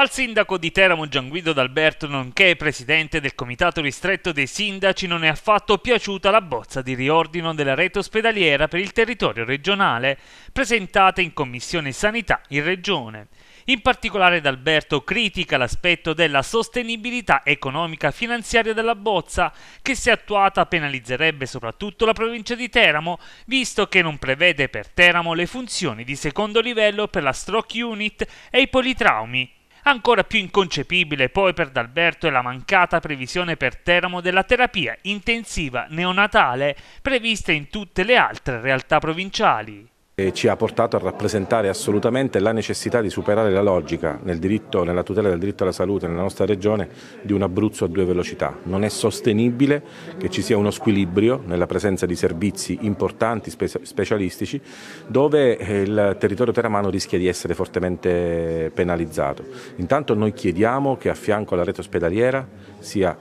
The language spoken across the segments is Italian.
Al sindaco di Teramo Gianguido D'Alberto, nonché presidente del comitato ristretto dei sindaci, non è affatto piaciuta la bozza di riordino della rete ospedaliera per il territorio regionale, presentata in Commissione Sanità in Regione. In particolare D'Alberto critica l'aspetto della sostenibilità economica finanziaria della bozza, che se attuata penalizzerebbe soprattutto la provincia di Teramo, visto che non prevede per Teramo le funzioni di secondo livello per la stroke unit e i politraumi Ancora più inconcepibile poi per D'Alberto è la mancata previsione per Teramo della terapia intensiva neonatale prevista in tutte le altre realtà provinciali ci ha portato a rappresentare assolutamente la necessità di superare la logica nel diritto, nella tutela del diritto alla salute nella nostra regione di un Abruzzo a due velocità. Non è sostenibile che ci sia uno squilibrio nella presenza di servizi importanti, specialistici, dove eh, il territorio teramano rischia di essere fortemente penalizzato. Intanto noi chiediamo che a fianco alla rete ospedaliera sia,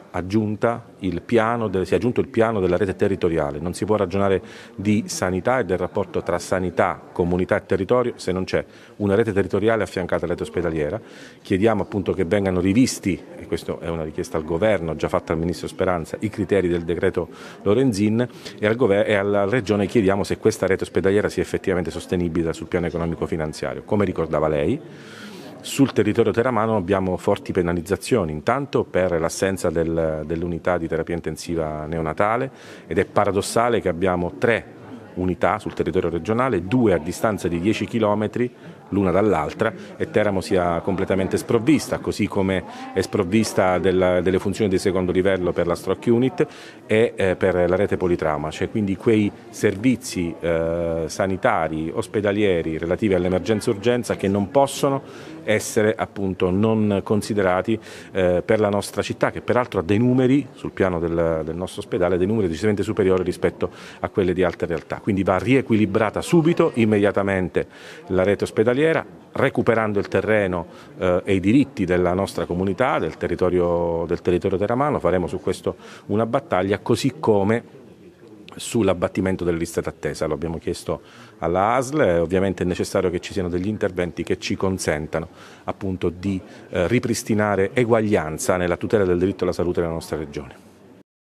il piano, sia aggiunto il piano della rete territoriale. Non si può ragionare di sanità e del rapporto tra sanità comunità e territorio se non c'è una rete territoriale affiancata alla rete ospedaliera. Chiediamo appunto che vengano rivisti, e questa è una richiesta al Governo, già fatta al Ministro Speranza, i criteri del decreto Lorenzin e, al governo, e alla Regione chiediamo se questa rete ospedaliera sia effettivamente sostenibile sul piano economico-finanziario. Come ricordava lei, sul territorio teramano abbiamo forti penalizzazioni, intanto per l'assenza del, dell'unità di terapia intensiva neonatale ed è paradossale che abbiamo tre unità sul territorio regionale, due a distanza di 10 km l'una dall'altra e Teramo sia completamente sprovvista, così come è sprovvista della, delle funzioni di secondo livello per la stroke unit e eh, per la rete politrauma, cioè quindi quei servizi eh, sanitari, ospedalieri relativi all'emergenza-urgenza che non possono essere appunto non considerati eh, per la nostra città, che peraltro ha dei numeri sul piano del, del nostro ospedale, dei numeri decisamente superiori rispetto a quelli di altre realtà. Quindi va riequilibrata subito, immediatamente la rete ospedaliera frontaliera recuperando il terreno eh, e i diritti della nostra comunità, del territorio, del territorio teramano, faremo su questo una battaglia così come sull'abbattimento delle liste d'attesa. Lo abbiamo chiesto alla ASL, ovviamente è necessario che ci siano degli interventi che ci consentano appunto di eh, ripristinare eguaglianza nella tutela del diritto alla salute nella nostra regione.